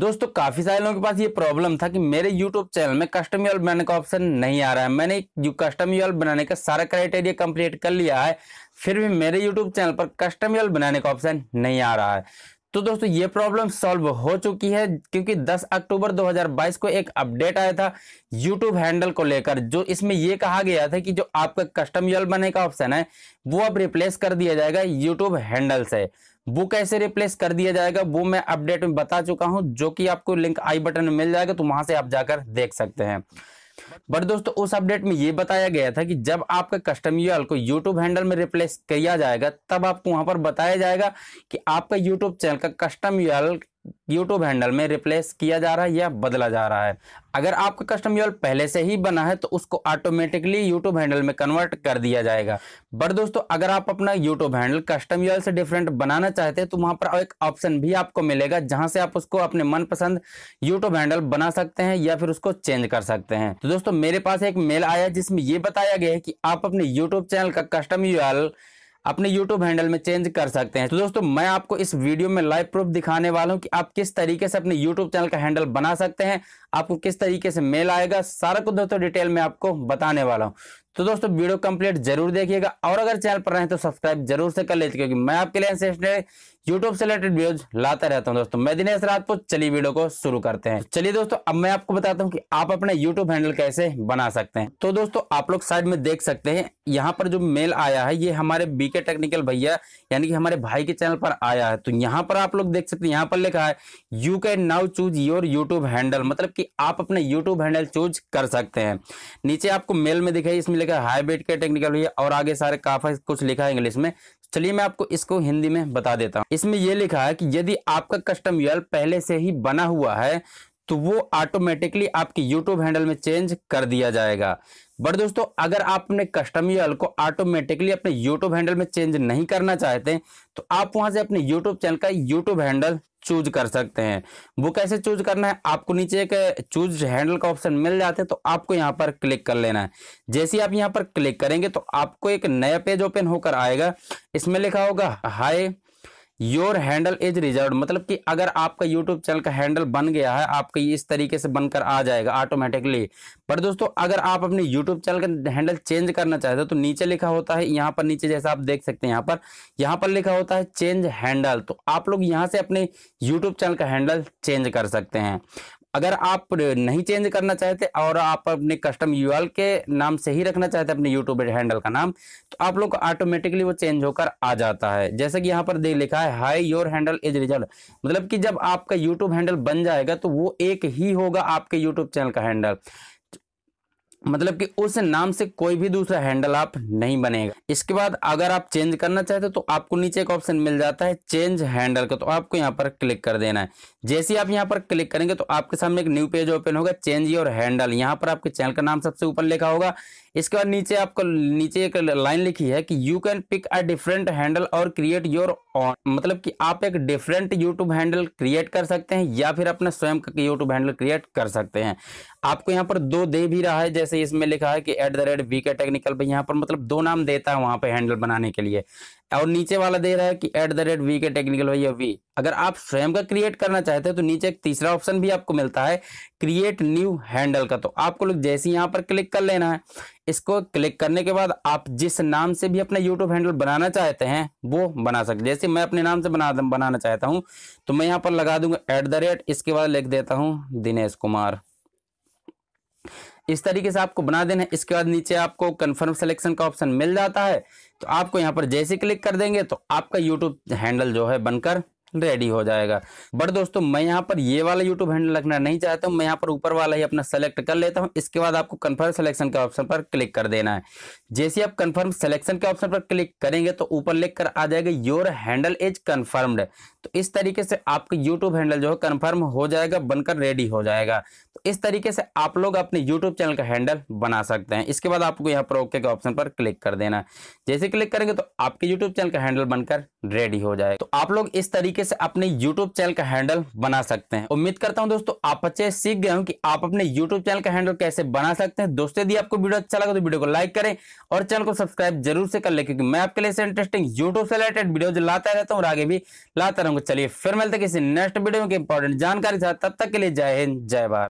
दोस्तों काफी सारे लोगों के पास ये प्रॉब्लम था कि मेरे यूट्यूब चैनल में कस्टम यूएल बनाने का ऑप्शन नहीं आ रहा है मैंने कस्टम यूएल बनाने का सारा क्राइटेरिया कंप्लीट कर लिया है फिर भी मेरे यूट्यूब चैनल पर कस्टम यूएल बनाने का ऑप्शन नहीं आ रहा है तो दोस्तों ये प्रॉब्लम सॉल्व हो चुकी है क्योंकि 10 अक्टूबर 2022 को एक अपडेट आया था यूट्यूब हैंडल को लेकर जो इसमें यह कहा गया था कि जो आपका कस्टम यूएल बनने का ऑप्शन है वो अब रिप्लेस कर दिया जाएगा यूट्यूब हैंडल से वो कैसे रिप्लेस कर दिया जाएगा वो मैं अपडेट में बता चुका हूं जो कि आपको लिंक आई बटन में मिल जाएगा तो वहां से आप जाकर देख सकते हैं बट दोस्तों उस अपडेट में ये बताया गया था कि जब आपका कस्टम यूआर को यूट्यूब हैंडल में रिप्लेस किया जाएगा तब आपको वहां पर बताया जाएगा कि आपका यूट्यूब चैनल का कस्टम यूआर यूट्यूब हैंडल में रिप्लेस किया जा रहा है या बदला जा रहा है अगर आपका कस्टम यूआरएल पहले से ही बना है तो उसको ऑटोमेटिकली यूट्यूब हैंडल में कन्वर्ट कर दिया जाएगा बट दोस्तों अगर आप अपना यूट्यूब हैंडल कस्टम यूआरएल से डिफरेंट बनाना चाहते हैं तो वहां पर एक ऑप्शन भी आपको मिलेगा जहां से आप उसको अपने मनपसंद यूट्यूब हैंडल बना सकते हैं या फिर उसको चेंज कर सकते हैं तो दोस्तों मेरे पास एक मेल आया जिसमें यह बताया गया है कि आप अपने यूट्यूब चैनल का कस्टम यूआरएल अपने यूट्यूब हैंडल में चेंज कर सकते हैं तो दोस्तों मैं आपको इस वीडियो में लाइव प्रूफ दिखाने वाला हूं कि आप किस तरीके से अपने यूट्यूब चैनल का हैंडल बना सकते हैं आपको किस तरीके से मेल आएगा सारा कुछ दोस्तों डिटेल में आपको बताने वाला हूं तो दोस्तों वीडियो कंप्लीट जरूर देखिएगा और अगर चैनल पर रहें तो सब्सक्राइब जरूर से कर लेते क्योंकि मैं आपके लिए यूट्यूब से रिलेटेड वीडियो लाता रहता हूँ दोस्तों मैं दिनेश रात को चलिए वीडियो को शुरू करते हैं चलिए दोस्तों अब मैं आपको बताता हूँ कि आप अपना यूट्यूब हैंडल कैसे बना सकते हैं तो दोस्तों आप लोग साइड में देख सकते हैं यहाँ पर जो मेल आया है ये हमारे बीके टेक्निकल भैया यानी कि हमारे भाई के चैनल पर आया है तो यहाँ पर आप लोग देख सकते हैं यहाँ पर लिखा है you can now choose your YouTube handle मतलब कि आप अपने यूट्यूब हैंडल चूज कर सकते हैं नीचे आपको मेल में दिखाई इसमें लिखा है हाई बीट के टेक्निकल भैया और आगे सारे काफा कुछ लिखा है इंग्लिश में चलिए मैं आपको इसको हिंदी में बता देता हूँ इसमें यह लिखा है कि यदि आपका कस्टम यूएल पहले से ही बना हुआ है तो वो ऑटोमेटिकली आपके यूट्यूब हैंडल में चेंज कर दिया जाएगा बट दोस्तों अगर आप अपने कस्टम यूएल को ऑटोमेटिकली अपने यूट्यूब हैंडल में चेंज नहीं करना चाहते तो आप वहां से अपने यूट्यूब चैनल का यूट्यूब हैंडल चूज कर सकते हैं वो कैसे चूज करना है आपको नीचे एक चूज हैंडल का ऑप्शन मिल जाता है तो आपको यहाँ पर क्लिक कर लेना है जैसे ही आप यहाँ पर क्लिक करेंगे तो आपको एक नया पेज ओपन होकर आएगा इसमें लिखा होगा hi your handle is reserve मतलब कि अगर आपका यूट्यूब चैनल का हैंडल बन गया है आपका ये इस तरीके से बनकर आ जाएगा ऑटोमेटिकली पर दोस्तों अगर आप अपने यूट्यूब चैनल का हैंडल चेंज करना चाहते हो तो नीचे लिखा होता है यहाँ पर नीचे जैसा आप देख सकते हैं यहाँ पर यहाँ पर लिखा होता है चेंज हैंडल तो आप लोग यहाँ से अपने यूट्यूब चैनल का हैंडल चेंज कर सकते हैं अगर आप नहीं चेंज करना चाहते और आप अपने कस्टम यूआल के नाम से ही रखना चाहते अपने यूट्यूब हैंडल का नाम तो आप लोग को ऑटोमेटिकली वो चेंज होकर आ जाता है जैसे कि यहाँ पर देख लिखा है hi your handle is result मतलब कि जब आपका यूट्यूब हैंडल बन जाएगा तो वो एक ही होगा आपके यूट्यूब चैनल का हैंडल मतलब कि उस नाम से कोई भी दूसरा हैंडल आप नहीं बनेगा इसके बाद अगर आप चेंज करना चाहते हो तो आपको नीचे एक ऑप्शन मिल जाता है चेंज हैंडल का तो आपको यहाँ पर क्लिक कर देना है जैसे आप यहाँ पर क्लिक करेंगे तो आपके सामने एक न्यू पेज ओपन होगा चेंज योर हैंडल यहाँ पर आपके चैनल का नाम सबसे ऊपर लिखा होगा इसके बाद नीचे आपको नीचे एक लाइन लिखी है कि you can pick a different handle और क्रिएट योर ऑन मतलब कि आप एक डिफरेंट यूट्यूब हैंडल क्रिएट कर सकते हैं या फिर अपना स्वयं का यूट्यूब हैंडल क्रिएट कर सकते हैं आपको यहाँ पर दो दे भी रहा है जैसे इसमें लिखा है कि at the rate V K technical पर यहाँ पर मतलब दो नाम देता है वहाँ पर हैंडल बनाने के लिए और नीचे वाला दे रहा है कि at the rate V K technical भैया वी अगर आप स्वयं का क्रिएट करना चाहते हैं तो नीचे एक तीसरा ऑप्शन भी आपको मिलता है क्रिएट न्यू हैंडल का तो आपको लोग जैसे यहाँ पर क्लिक कर लेना है इसको क्लिक करने के बाद आप जिस नाम से भी अपना यूट्यूब हैंडल बनाना चाहते हैं वो बना सकते जैसे मैं अपने नाम से बना बनाना चाहता हूँ तो मैं यहाँ पर लगा दूंगा एट द रेट इसके बाद लिख देता हूँ दिनेश कुमार इस तरीके से आपको बना देना है इसके बाद नीचे आपको कन्फर्म सिलेक्शन का ऑप्शन मिल जाता है तो आपको यहाँ पर जैसे क्लिक कर देंगे तो आपका यूट्यूब हैंडल जो है बनकर रेडी हो जाएगा बट दोस्तों मैं यहाँ पर ये वाला यूट्यूब हैंडल रखना नहीं चाहता हूँ मैं यहाँ पर ऊपर वाला ही अपना सेलेक्ट कर लेता हूँ इसके बाद आपको कन्फर्म सिलेक्शन के ऑप्शन पर क्लिक कर देना है जैसे आप कन्फर्म सिलेक्शन के ऑप्शन पर क्लिक करेंगे तो ऊपर लिख कर आ जाएगा योर हैंडल इज कन्फर्म्ड तो इस तरीके से आपका यूट्यूब हैंडल जो है कन्फर्म हो जाएगा बनकर रेडी हो जाएगा तो इस तरीके से आप लोग अपने यूट्यूब चैनल का हैंडल बना सकते हैं इसके बाद आपको यहाँ पर ओके के ऑप्शन पर क्लिक कर देना है जैसे क्लिक करेंगे तो आपके यूट्यूब चैनल का हैंडल बनकर रेडी हो जाएगा तो आप लोग इस तरीके तरीके से अपने यूट्यूब चैनल का हैंडल बना सकते हैं उम्मीद करता हूँ दोस्तों आप अच्छे सीख गए हूँ कि आप अपने YouTube चैनल का हैंडल कैसे बना सकते हैं दोस्तों यदि आपको वीडियो अच्छा लगा तो वीडियो को लाइक करें और चैनल को सब्सक्राइब जरूर से कर ले क्योंकि मैं आपके लिए इंटरेस्टिंग यूट्यूब से रिलेटेड वीडियो जो लाता रहता हूँ और आगे भी लाता रहूंगा चलिए फिर मिलते किसी नेक्स्ट वीडियो की इंपॉर्टेंट जानकारी था तब तक के लिए जय हिंद जय भारत